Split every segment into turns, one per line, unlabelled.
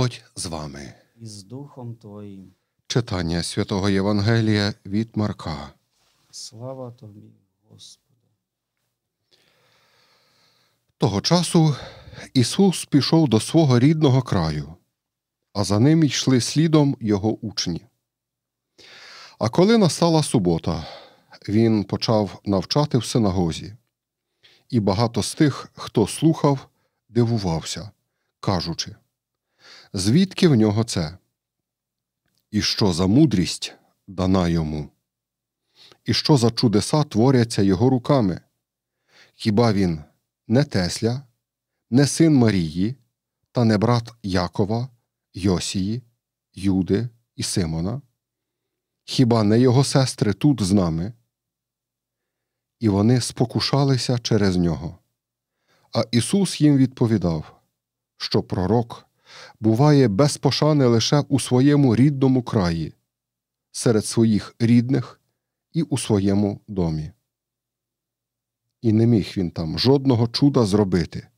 Господь з вами. І з Духом Твоїм. Читання святого Євангелія від Марка. Слава Тобі, Господи. Того часу Ісус пішов до свого рідного краю, а за ним йшли слідом його учні. А коли настала субота, він почав навчати в синагозі, і багато з тих, хто слухав, дивувався, кажучи звідки в нього це? І що за мудрість дана йому? І що за чудеса творяться його руками? Хіба він не Тесля, не син Марії, та не брат Якова, Йосії, Юди і Симона? Хіба не його сестри тут з нами? І вони спокушалися через нього. А Ісус їм відповідав, що пророк буває без пошани лише у своєму рідному краї, серед своїх рідних і у своєму домі. І не міг він там жодного чуда зробити,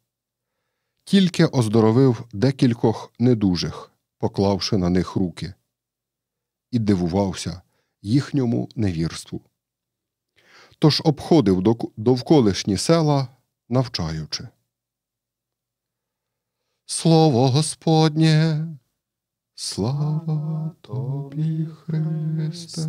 тільки оздоровив декількох недужих, поклавши на них руки, і дивувався їхньому невірству. Тож обходив довколишні села, навчаючи слово Господнє, слава Тобі, Христе.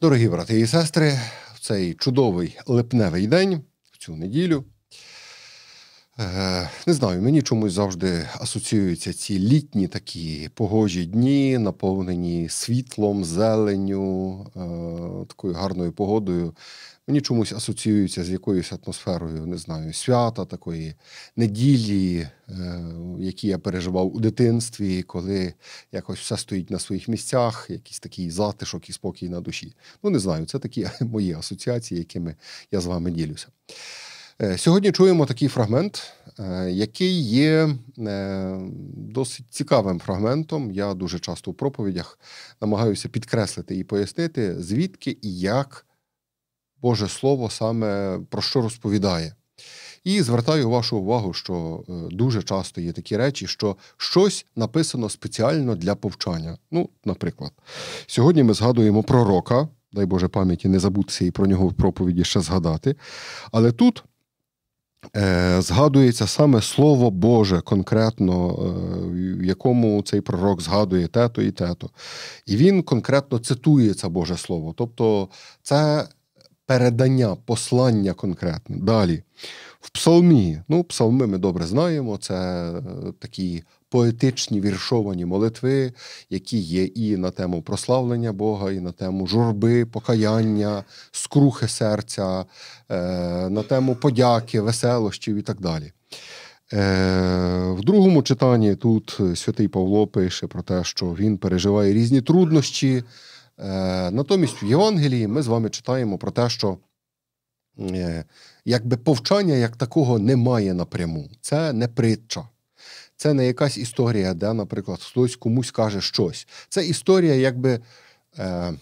Дорогі брати і сестри, в цей чудовий липневий день, в цю неділю. Е, не знаю, мені чомусь завжди асоціюються ці літні такі погожі дні, наповнені світлом, зеленю, е, такою гарною погодою. Мені чомусь асоціюється з якоюсь атмосферою, не знаю, свята такої неділі, е, які я переживав у дитинстві, коли якось все стоїть на своїх місцях, якийсь такий затишок і спокій на душі. Ну, не знаю, це такі мої асоціації, якими я з вами ділюся. Е, сьогодні чуємо такий фрагмент, е, який є досить цікавим фрагментом. Я дуже часто у проповідях намагаюся підкреслити і пояснити, звідки і як. Боже Слово саме про що розповідає. І звертаю вашу увагу, що е, дуже часто є такі речі, що щось написано спеціально для повчання. Ну, наприклад, сьогодні ми згадуємо пророка, дай Боже пам'яті, не забутися і про нього в проповіді ще згадати. Але тут е, згадується саме Слово Боже, конкретно, е, в якому цей пророк згадує те-то і те-то. І він конкретно цитує це Боже Слово. Тобто, це передання послання конкретне. Далі. В псалмі, ну, псалми ми добре знаємо, це е, такі поетичні віршовані молитви, які є і на тему прославлення Бога, і на тему журби, покаяння, скрухи серця, е, на тему подяки, веселощів і так далі. Е, в другому читанні тут святий Павло пише про те, що він переживає різні труднощі. Е, натомість в Євангелії ми з вами читаємо про те, що е, якби повчання як такого немає напряму. Це не притча. Це не якась історія, де, наприклад, хтось комусь каже щось. Це історія, якби е,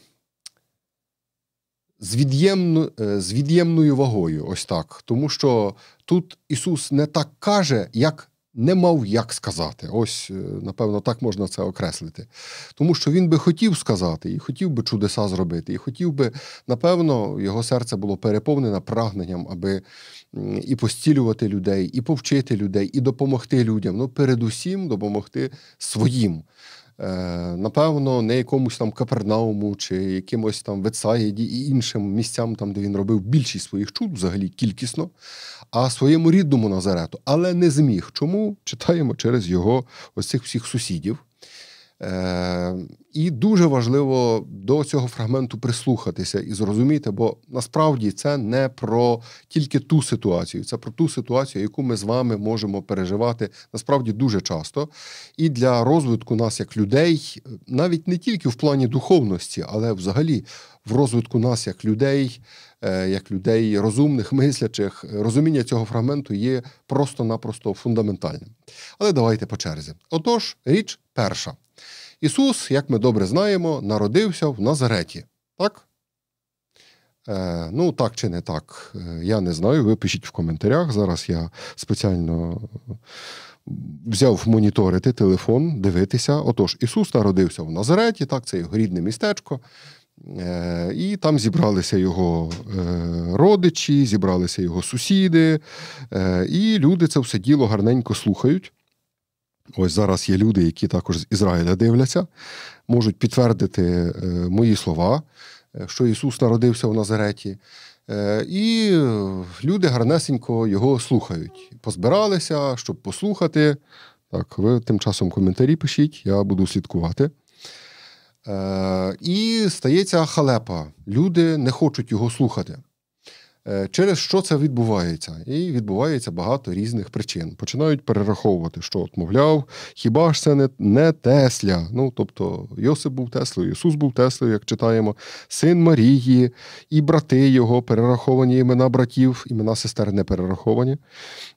з від'ємно, з від'ємною вагою, ось так. Тому що тут Ісус не так каже, як не мав як сказати. Ось, е, напевно, так можна це окреслити. Тому що він би хотів сказати, і хотів би чудеса зробити, і хотів би, напевно, його серце було переповнене прагненням, аби і постілювати людей, і повчити людей, і допомогти людям. Ну, передусім допомогти своїм. Е, напевно, не якомусь там Капернауму чи якимось там Вецаїді і іншим місцям, там де він робив більшість своїх чуд, взагалі кількісно, а своєму рідному Назарету, але не зміг. Чому читаємо через його ось цих всіх сусідів, Е, і дуже важливо до цього фрагменту прислухатися і зрозуміти, бо насправді це не про тільки ту ситуацію, це про ту ситуацію, яку ми з вами можемо переживати насправді дуже часто. І для розвитку нас як людей, навіть не тільки в плані духовності, але взагалі в розвитку нас як людей, е, як людей розумних, мислячих, розуміння цього фрагменту є просто-напросто фундаментальним. Але давайте по черзі. Отож, річ перша. Ісус, як ми добре знаємо, народився в Назареті. Так? Е, Ну, так чи не так, е, я не знаю. Ви пишіть в коментарях. Зараз я спеціально взяв моніторити телефон, дивитися. Отож, Ісус народився в Назареті, так, це його рідне містечко. Е, і там зібралися його е, родичі, зібралися його сусіди, і люди це все діло гарненько слухають. Ось зараз є люди, які також з Ізраїля дивляться, можуть підтвердити е, мої слова, е, що Ісус народився в Назареті. Е, і люди гарнесенько його слухають. Позбиралися, щоб послухати. Так, ви тим часом коментарі пишіть, я буду слідкувати. І стається халепа. Люди не хочуть його слухати. Е, через що це відбувається? І відбувається багато різних причин. Починають перераховувати, що от, мовляв, хіба ж це не, не Тесля? Ну тобто Йосип був Теслою, Ісус був Теслою, як читаємо, син Марії і брати його перераховані імена братів, імена сестер не перераховані.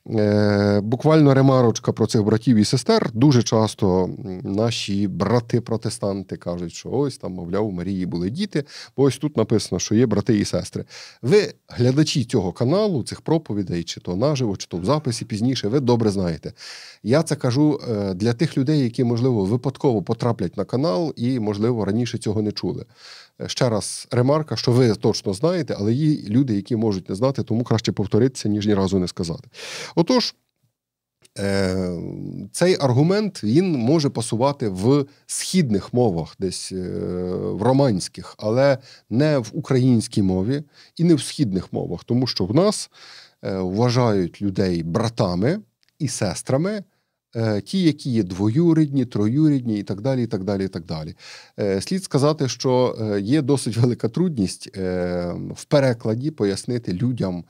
Е, Буквально ремарочка про цих братів і сестер. Дуже часто наші брати-протестанти кажуть, що ось там, мовляв, у Марії були діти, бо ось тут написано, що є брати і сестри. Ви глядачі глядачі цього каналу, цих проповідей, чи то наживо, чи то в записі пізніше, ви добре знаєте. Я це кажу е, для тих людей, які, можливо, випадково потраплять на канал і, можливо, раніше цього не чули. Е, ще раз ремарка, що ви точно знаєте, але є люди, які можуть не знати, тому краще повторитися, ніж ні разу не сказати. Отож. Е, цей аргумент він може пасувати в східних мовах, десь е, в романських, але не в українській мові і не в східних мовах, тому що в нас е, вважають людей братами і сестрами. Ті, які є двоюрідні, троюрідні і так далі. і так далі, і так далі. Слід сказати, що є досить велика трудність в перекладі пояснити людям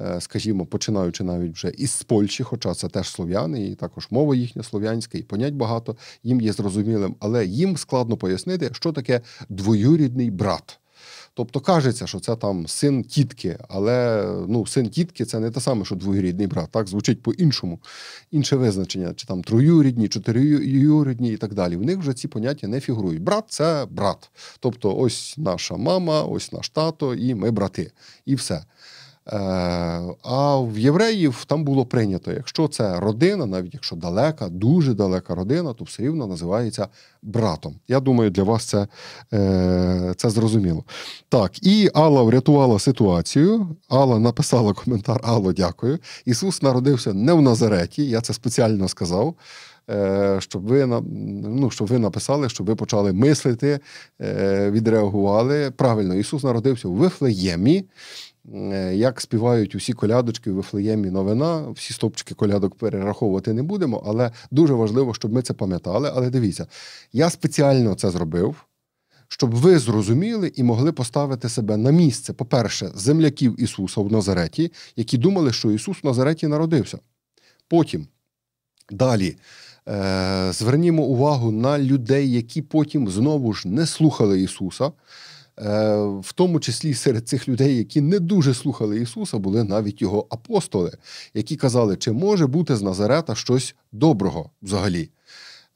Е, скажімо, починаючи навіть вже із Польщі, хоча це теж слов'яни, і також мова їхня слов'янська, і понять багато їм є зрозумілим, але їм складно пояснити, що таке двоюрідний брат. Тобто кажеться, що це там син тітки, але ну син тітки це не те саме, що двоюрідний брат. Так звучить по-іншому, інше визначення, чи там троюрідні, чотириюрідні і так далі. В них вже ці поняття не фігурують. Брат це брат. Тобто, ось наша мама, ось наш тато, і ми брати, і все. Е, а в євреїв там було прийнято, якщо це родина, навіть якщо далека, дуже далека родина, то все рівно називається братом. Я думаю, для вас це е, це зрозуміло. Так, і Алла врятувала ситуацію. Алла написала коментар: Алло, дякую. Ісус народився не в Назареті. Я це спеціально сказав. Е, щоб ви ну, щоб ви написали, щоб ви почали мислити, відреагували правильно. Ісус народився в Вифлеємі. Е, як співають усі колядочки в Вифлеємі новина, всі стопчики колядок перераховувати не будемо, але дуже важливо, щоб ми це пам'ятали. Але дивіться, я спеціально це зробив, щоб ви зрозуміли і могли поставити себе на місце, по-перше, земляків Ісуса в Назареті, які думали, що Ісус в Назареті народився. Потім далі. Е, звернімо увагу на людей, які потім знову ж не слухали Ісуса. Е, в тому числі серед цих людей, які не дуже слухали Ісуса, були навіть його апостоли, які казали, чи може бути з Назарета щось доброго взагалі.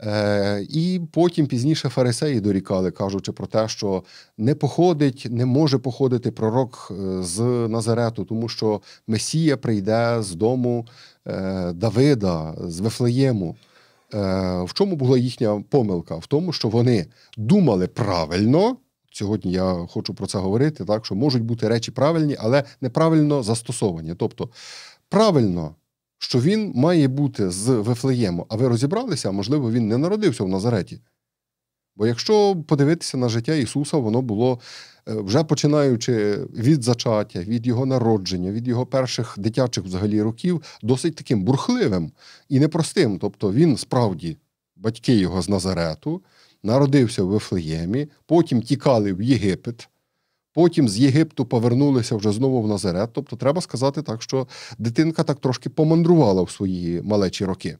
Е, І потім пізніше фарисеї дорікали, кажучи про те, що не походить, не може походити пророк е, з Назарету, тому що Месія прийде з дому е, Давида, з Вифлеєму. Е, В чому була їхня помилка? В тому, що вони думали правильно сьогодні я хочу про це говорити, так що можуть бути речі правильні, але неправильно застосовані. Тобто правильно, що він має бути з Вифлеєму, а ви розібралися, можливо, він не народився в Назареті. Бо якщо подивитися на життя Ісуса, воно було е, вже починаючи від зачаття, від його народження, від його перших дитячих взагалі років, досить таким бурхливим і непростим. Тобто він справді батьки його з Назарету, народився в Вифлеємі, потім тікали в Єгипет. Потім з Єгипту повернулися вже знову в Назарет. Тобто, треба сказати так, що дитинка так трошки помандрувала в свої малечі роки.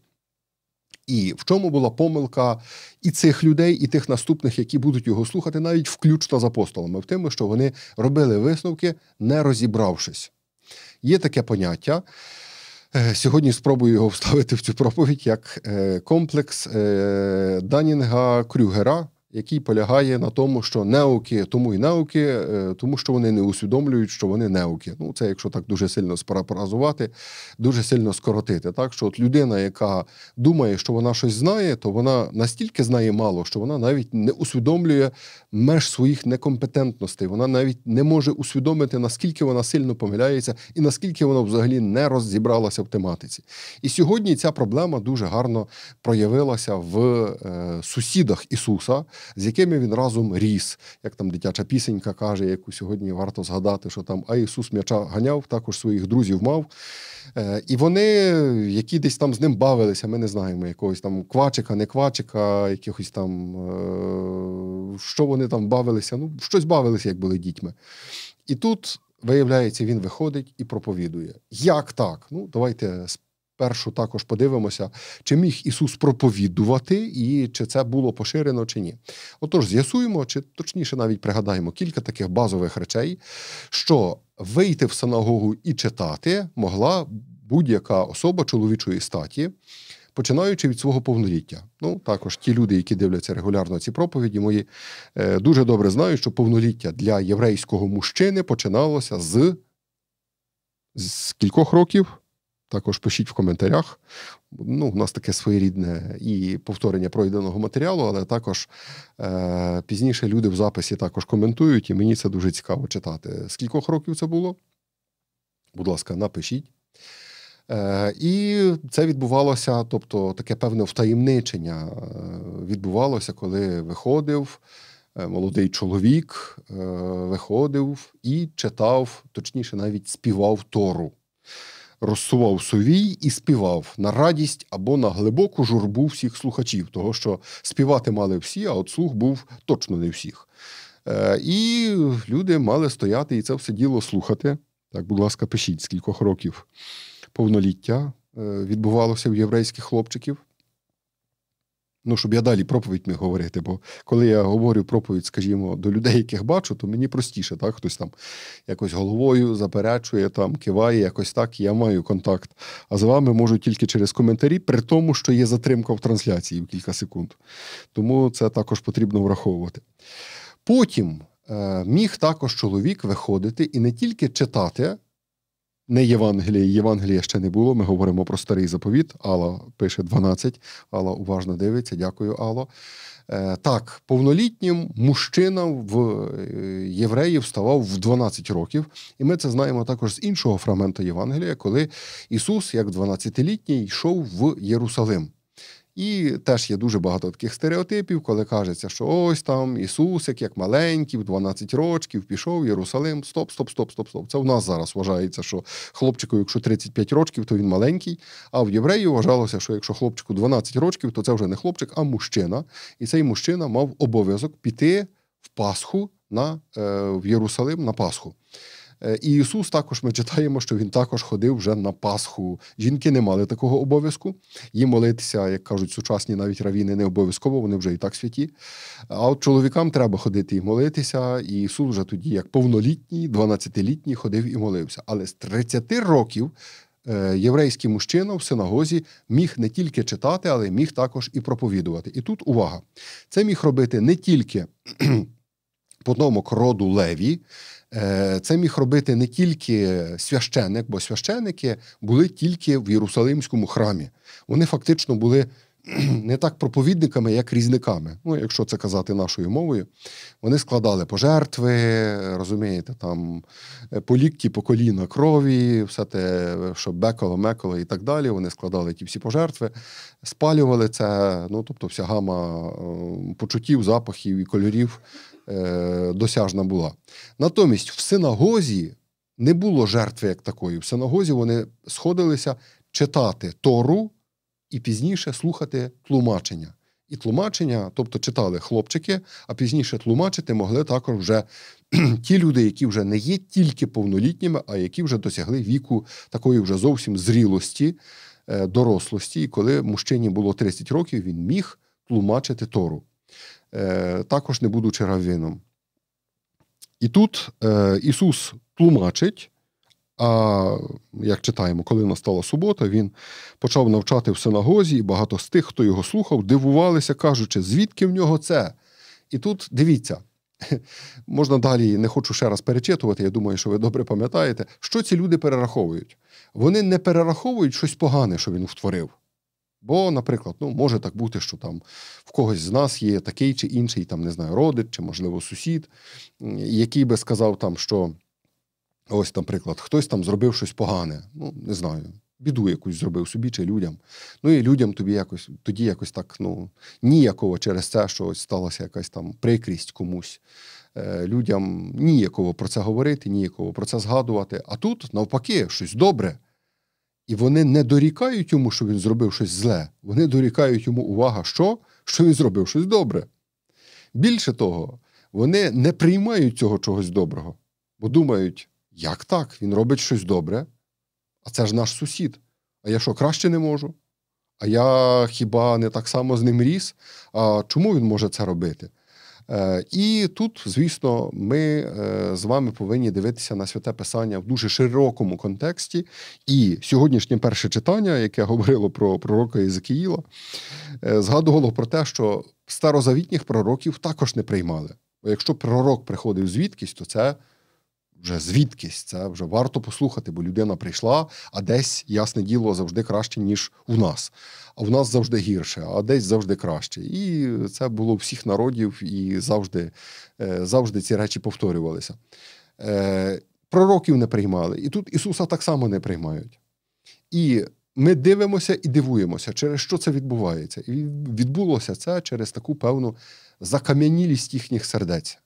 І в чому була помилка і цих людей, і тих наступних, які будуть його слухати, навіть включно з апостолами, в тому, що вони робили висновки, не розібравшись. Є таке поняття Е, сьогодні спробую його вставити в цю проповідь як е, комплекс е, Данінга Крюгера який полягає на тому, що неуки тому і неуки, е, тому що вони не усвідомлюють, що вони неуки. Ну це якщо так дуже сильно спарапразувати, дуже сильно скоротити. Так що от людина, яка думає, що вона щось знає, то вона настільки знає мало, що вона навіть не усвідомлює меж своїх некомпетентностей. Вона навіть не може усвідомити, наскільки вона сильно помиляється, і наскільки вона взагалі не розібралася в тематиці. І сьогодні ця проблема дуже гарно проявилася в е, сусідах Ісуса з якими він разом ріс, як там дитяча пісенька каже, яку сьогодні варто згадати, що там А Ісус м'яча ганяв, також своїх друзів мав. Е, і вони, які десь там з ним бавилися, ми не знаємо якогось там квачика, не квачика, якихось там е, що вони там бавилися. Ну, щось бавилися, як були дітьми. І тут. Виявляється, він виходить і проповідує. Як так? Ну, давайте першу також подивимося, чи міг Ісус проповідувати, і чи це було поширено, чи ні. Отож, з'ясуємо, чи точніше навіть пригадаємо кілька таких базових речей, що вийти в синагогу і читати могла будь-яка особа чоловічої статі. Починаючи від свого повноліття. Ну, також ті люди, які дивляться регулярно ці проповіді, мої е, дуже добре знають, що повноліття для єврейського мужчини починалося з, з кількох років. Також пишіть в коментарях. Ну, У нас таке своєрідне і повторення пройденого матеріалу, але також е, пізніше люди в записі також коментують, і мені це дуже цікаво читати. Скількох років це було? Будь ласка, напишіть. Е, І це відбувалося, тобто таке певне втаємничення е, відбувалося, коли виходив. Е, молодий чоловік е, виходив і читав, точніше, навіть співав Тору розсував совій і співав на радість або на глибоку журбу всіх слухачів, того що співати мали всі, а от слух був точно не всіх. Е, і люди мали стояти і це все діло слухати. Так, будь ласка, пишіть, скількох років повноліття е, відбувалося в єврейських хлопчиків. Ну, щоб я далі проповідь міг говорити, бо коли я говорю проповідь, скажімо, до людей, яких бачу, то мені простіше, так? Хтось там якось головою заперечує, там киває, якось так, і я маю контакт. А з вами можу тільки через коментарі, при тому, що є затримка в трансляції в кілька секунд. Тому це також потрібно враховувати. Потім е, міг також чоловік виходити і не тільки читати не Євангелії. Євангелія ще не було. Ми говоримо про старий заповіт. Алла пише 12. Алла уважно дивиться. Дякую, Алло. Е, так, повнолітнім мужчина в е, євреїв ставав в 12 років, і ми це знаємо також з іншого фрагменту Євангелія, коли Ісус, як 12-літній, йшов в Єрусалим. І теж є дуже багато таких стереотипів, коли кажеться, що ось там Ісусик, як маленький, в 12 рочків пішов, в Єрусалим. Стоп, стоп, стоп, стоп, стоп. Це в нас зараз вважається, що хлопчику, якщо 35 рочків, то він маленький. А в євреїв вважалося, що якщо хлопчику 12 рочків, то це вже не хлопчик, а мужчина. І цей мужчина мав обов'язок піти в Пасху на, е, в Єрусалим на Пасху. Е, і Ісус також ми читаємо, що Він також ходив вже на Пасху. Жінки не мали такого обов'язку. Їм молитися, як кажуть, сучасні навіть равіни не обов'язково, вони вже і так святі. А от чоловікам треба ходити і молитися. І Ісус вже тоді, як повнолітній, 12-літній, ходив і молився. Але з 30 років. Е, єврейський мужчина в синагозі міг не тільки читати, але міг також і проповідувати. І тут увага. Це міг робити не тільки потомок роду Леві. Е, це міг робити не тільки священик, бо священики були тільки в Єрусалимському храмі. Вони фактично були не так проповідниками, як різниками. Ну, якщо це казати нашою мовою, вони складали пожертви, розумієте, там е, полікті, по коліна крові, все те, що бекало, мекало і так далі. Вони складали ті всі пожертви, спалювали це. Ну тобто, вся гама е, почуттів, запахів і кольорів Е, досяжна була. Натомість в синагозі не було жертви як такої. В синагозі вони сходилися читати Тору і пізніше слухати тлумачення. І тлумачення, тобто читали хлопчики, а пізніше тлумачити могли також вже ті люди, які вже не є тільки повнолітніми, а які вже досягли віку такої вже зовсім зрілості, е, дорослості. І коли мужчині було 30 років, він міг тлумачити Тору. Е, також не будучи раввином. І тут е, Ісус тлумачить. А як читаємо, коли настала субота, він почав навчати в синагозі, і багато з тих, хто його слухав, дивувалися, кажучи, звідки в нього це? І тут дивіться, можна далі, не хочу ще раз перечитувати, я думаю, що ви добре пам'ятаєте, що ці люди перераховують. Вони не перераховують щось погане, що він втворив. Бо, наприклад, ну може так бути, що там в когось з нас є такий чи інший, там не знаю, родич чи, можливо, сусід, який би сказав, там, що ось, наприклад, хтось там зробив щось погане, ну не знаю, біду якусь зробив собі чи людям. Ну і людям тобі якось тоді якось так ну, ніяково через це, що ось сталася якась там прикрість комусь. Е, людям ніяково про це говорити, ніяково про це згадувати. А тут навпаки щось добре. І вони не дорікають йому, що він зробив щось зле. Вони дорікають йому увага, що? що він зробив щось добре. Більше того, вони не приймають цього чогось доброго, бо думають, як так? Він робить щось добре, а це ж наш сусід. А я що краще не можу? А я хіба не так само з ним ріс? А чому він може це робити? Е, і тут, звісно, ми е, з вами повинні дивитися на святе писання в дуже широкому контексті. І сьогоднішнє перше читання, яке говорило про пророка Єзекіїла, е, згадувало про те, що старозавітніх пророків також не приймали. Бо якщо пророк приходив звідкись, то це вже звідкись це вже варто послухати, бо людина прийшла, а десь ясне діло завжди краще, ніж у нас. А в нас завжди гірше, а десь завжди краще. І це було у всіх народів, і завжди, е, завжди ці речі повторювалися. Е, пророків не приймали, і тут Ісуса так само не приймають. І ми дивимося і дивуємося, через що це відбувається. І відбулося це через таку певну закам'янілість їхніх сердець.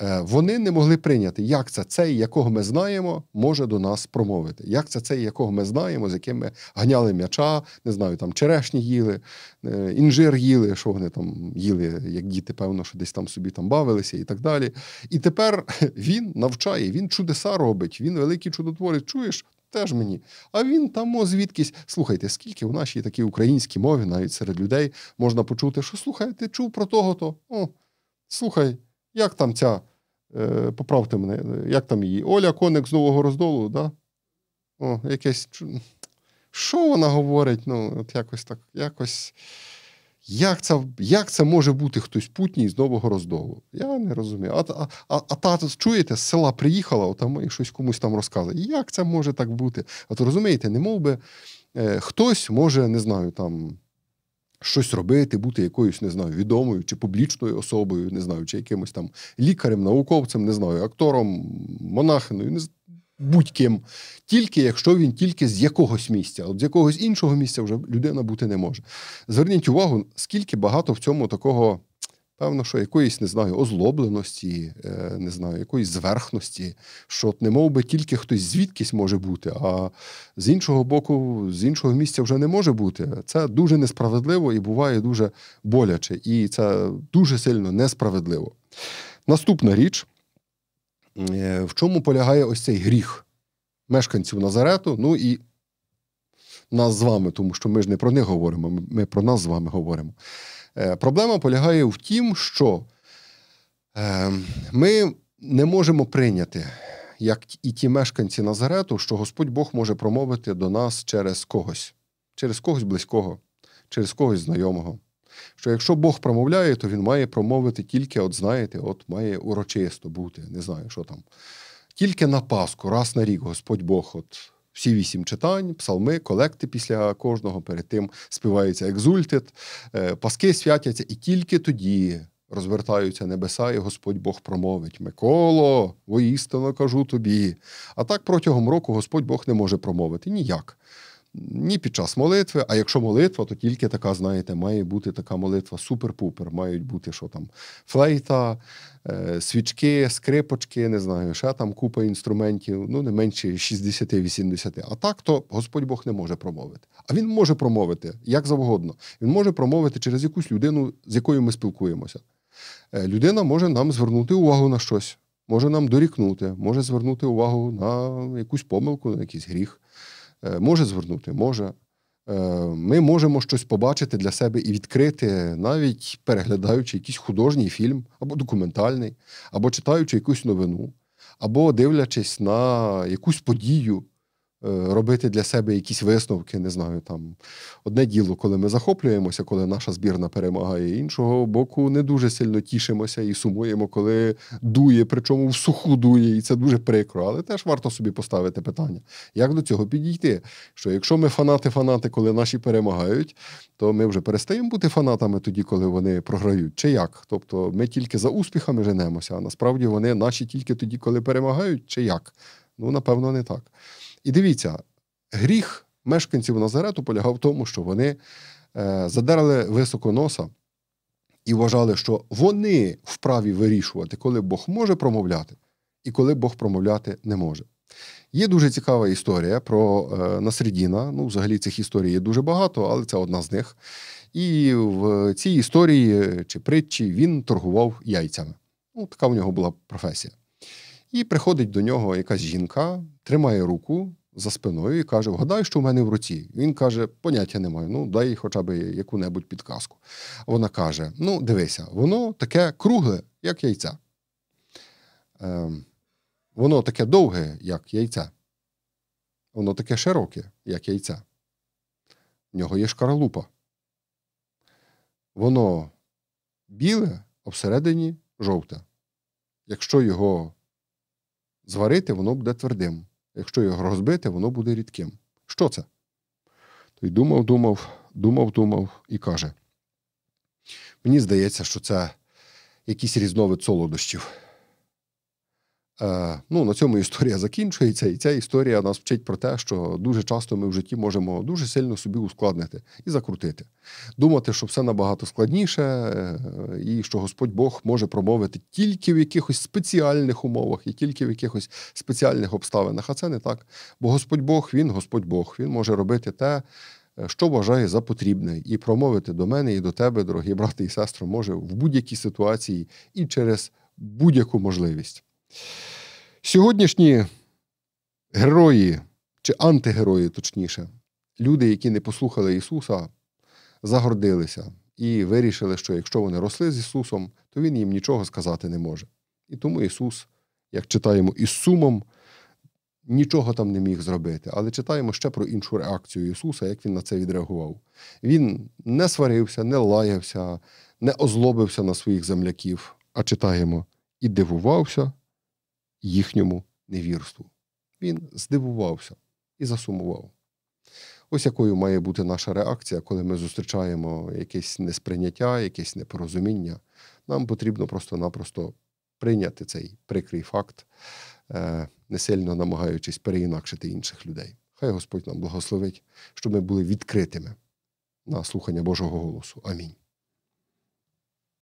Е, вони не могли прийняти, як це цей, якого ми знаємо, може до нас промовити. Як це цей, якого ми знаємо, з яким ми ганяли м'яча, не знаю, там черешні їли, е, інжир їли, що вони там їли, як діти, певно, що десь там собі там бавилися і так далі. І тепер він навчає, він чудеса робить, він великий чудотворець. Чуєш? Теж мені. А він там о, звідкись. Слухайте, скільки в нашій такій українській мові, навіть серед людей, можна почути, що слухай, ти чув про того-то. О, Слухай, як там ця, е, поправте мене, як там її? Оля Коник з Нового Роздолу, да? О, якесь. Що вона говорить? Ну, от якось так, якось. Як це як це може бути хтось путній з Нового Роздолу? Я не розумію. А а, а, а та чуєте, з села приїхала, отам, і щось комусь там розказує. Як це може так бути? От розумієте, не мов би е, хтось може, не знаю, там щось робити, бути якоюсь, не знаю, відомою чи публічною особою, не знаю, чи якимось там лікарем, науковцем, не знаю, актором, монахиною, не будь-ким. Тільки якщо він тільки з якогось місця, от з якогось іншого місця вже людина бути не може. Зверніть увагу, скільки багато в цьому такого. Певно, що якоїсь не знаю, озлобленості, е, не знаю, якоїсь зверхності, що от не мов би тільки хтось звідкись може бути, а з іншого боку, з іншого місця вже не може бути. Це дуже несправедливо і буває дуже боляче, і це дуже сильно несправедливо. Наступна річ, е, в чому полягає ось цей гріх мешканців Назарету? Ну і нас з вами, тому що ми ж не про них говоримо, ми про нас з вами говоримо. Е, проблема полягає в тім, що е, ми не можемо прийняти, як і ті мешканці Назарету, що Господь Бог може промовити до нас через когось, через когось близького, через когось знайомого. Що якщо Бог промовляє, то він має промовити тільки, от знаєте, от має урочисто бути, не знаю, що там. Тільки на Пасху, раз на рік Господь Бог от всі вісім читань, псалми, колекти після кожного, перед тим співається екзультит, е, паски святяться, і тільки тоді розвертаються небеса, і Господь Бог промовить: Миколо, воістину кажу тобі. А так протягом року Господь Бог не може промовити ніяк. Ні під час молитви, а якщо молитва, то тільки така, знаєте, має бути така молитва супер-пупер. Мають бути що там, флейта, е, свічки, скрипочки, не знаю, ще там купа інструментів, ну не менше 60-80. А так то Господь Бог не може промовити. А він може промовити як завгодно. Він може промовити через якусь людину, з якою ми спілкуємося. Е, людина може нам звернути увагу на щось, може нам дорікнути, може звернути увагу на якусь помилку, на якийсь гріх. Е, може звернути, може. Е, ми можемо щось побачити для себе і відкрити, навіть переглядаючи якийсь художній фільм, або документальний, або читаючи якусь новину, або дивлячись на якусь подію. Е, робити для себе якісь висновки, не знаю, там одне діло, коли ми захоплюємося, коли наша збірна перемагає, іншого боку, не дуже сильно тішимося і сумуємо, коли дує, причому в суху дує, і це дуже прикро. Але теж варто собі поставити питання, як до цього підійти. Що якщо ми фанати-фанати, коли наші перемагають, то ми вже перестаємо бути фанатами тоді, коли вони програють, чи як? Тобто ми тільки за успіхами женемося, а насправді вони наші тільки тоді, коли перемагають, чи як? Ну напевно, не так. І дивіться, гріх мешканців Назарету полягав в тому, що вони е, задерли високо носа і вважали, що вони вправі вирішувати, коли Бог може промовляти, і коли Бог промовляти не може. Є дуже цікава історія про е, Насредіна. Ну, взагалі цих історій є дуже багато, але це одна з них. І в цій історії чи притчі він торгував яйцями. Ну, така в нього була професія. І приходить до нього якась жінка, тримає руку за спиною і каже: гадай, що в мене в руці. Він каже, поняття немає, ну дай хоча б яку-небудь підказку. Вона каже: Ну, дивися, воно таке кругле, як яйця. Ем, Воно таке довге, як яйця. Воно таке широке, як яйця. В нього є шкаралупа. Воно біле, а всередині жовте. Якщо його зварити, воно буде твердим. Якщо його розбити, воно буде рідким. Що це? Той думав, думав, думав, думав і каже: мені здається, що це якийсь різновид солодощів. Е, ну, На цьому історія закінчується, і ця історія нас вчить про те, що дуже часто ми в житті можемо дуже сильно собі ускладнити і закрутити, думати, що все набагато складніше, е, і що Господь Бог може промовити тільки в якихось спеціальних умовах і тільки в якихось спеціальних обставинах. А це не так. Бо Господь Бог, він Господь Бог, він може робити те. Е, що вважає за потрібне, і промовити до мене і до тебе, дорогі брати і сестри, може в будь-якій ситуації і через будь-яку можливість. Сьогоднішні герої чи антигерої, точніше, люди, які не послухали Ісуса, загордилися і вирішили, що якщо вони росли з Ісусом, то Він їм нічого сказати не може. І тому Ісус, як читаємо із сумом, нічого там не міг зробити. Але читаємо ще про іншу реакцію Ісуса, як Він на це відреагував. Він не сварився, не лаявся, не озлобився на своїх земляків, а читаємо і дивувався їхньому невірству. Він здивувався і засумував. Ось якою має бути наша реакція, коли ми зустрічаємо якесь несприйняття, якесь непорозуміння. Нам потрібно просто-напросто прийняти цей прикрий факт, е, не сильно намагаючись переінакшити інших людей. Хай Господь нам благословить, щоб ми були відкритими на слухання Божого голосу. Амінь.